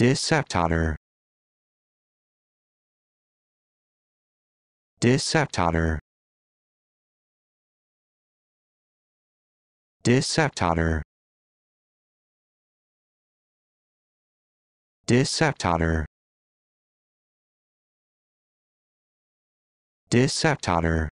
Disceptor. Disceptor. Disceptor. Disceptor. Disceptor.